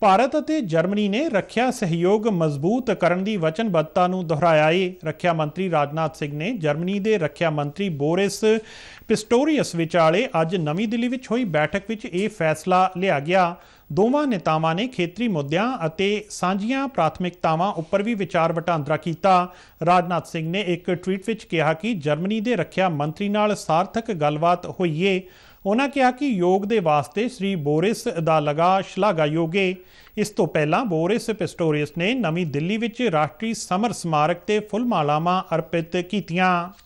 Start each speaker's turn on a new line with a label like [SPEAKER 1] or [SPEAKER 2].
[SPEAKER 1] ਭਾਰਤ ਅਤੇ ਜਰਮਨੀ ਨੇ ਰੱਖਿਆ ਸਹਿਯੋਗ ਮਜ਼ਬੂਤ ਕਰਨ ਦੀ ਵਚਨਬੱਧਤਾ ਨੂੰ ਦੁਹਰਾਇਆ ਹੈ ਰੱਖਿਆ ਮੰਤਰੀ ਰਾਜਨਾਥ ਸਿੰਘ ਨੇ ਜਰਮਨੀ ਦੇ ਰੱਖਿਆ ਮੰਤਰੀ ਬੋਰਿਸ ਪਿਸਟੋਰੀਅਸ ਵਿਚਾਲੇ ਅੱਜ ਨਵੀਂ ਦਿੱਲੀ ਵਿੱਚ ਹੋਈ ਬੈਠਕ ਵਿੱਚ ਇਹ ਫੈਸਲਾ ਲਿਆ ਗਿਆ ਦੋਵਾਂ ਨੇਤਾਵਾਂ ਨੇ ਖੇਤਰੀ ਮੁੱਦਿਆਂ ਅਤੇ ਸਾਂਝੀਆਂ ਪ੍ਰਾਥਮਿਕਤਾਵਾਂ ਉੱਪਰ ਵੀ ਵਿਚਾਰ ਵਟਾਂਦਰਾ ਕੀਤਾ ਰਾਜਨਾਥ ਸਿੰਘ ਨੇ ਇੱਕ ਟਵੀਟ ਵਿੱਚ ਕਿਹਾ ਕਿ ਜਰਮਨੀ ਦੇ ਰੱਖਿਆ ਮੰਤਰੀ ਨਾਲ ਸਾਰਥਕ ਗੱਲਬਾਤ ਹੋਈ ਏ ਉਹਨਾਂ ਕਿਹਾ ਕਿ ਯੋਗ ਦੇ ਵਾਸਤੇ ਸ੍ਰੀ ਬੋਰਿਸ ਦਾ ਲਗਾ ਸ਼ਲਾਗਾ ਯੋਗੇ ਇਸ ਤੋਂ ਪਹਿਲਾਂ ਬੋਰਿਸ ਪਿਸਟੋਰੀਅਸ ਨੇ ਨਵੀਂ ਦਿੱਲੀ ਵਿੱਚ ਰਾਸ਼ਟਰੀ ਸਮਰ ਸਮਾਰਕ ਤੇ ਫੁੱਲ ਮਾਲਾਵਾਂ ਅਰਪਿਤ ਕੀਤੀਆਂ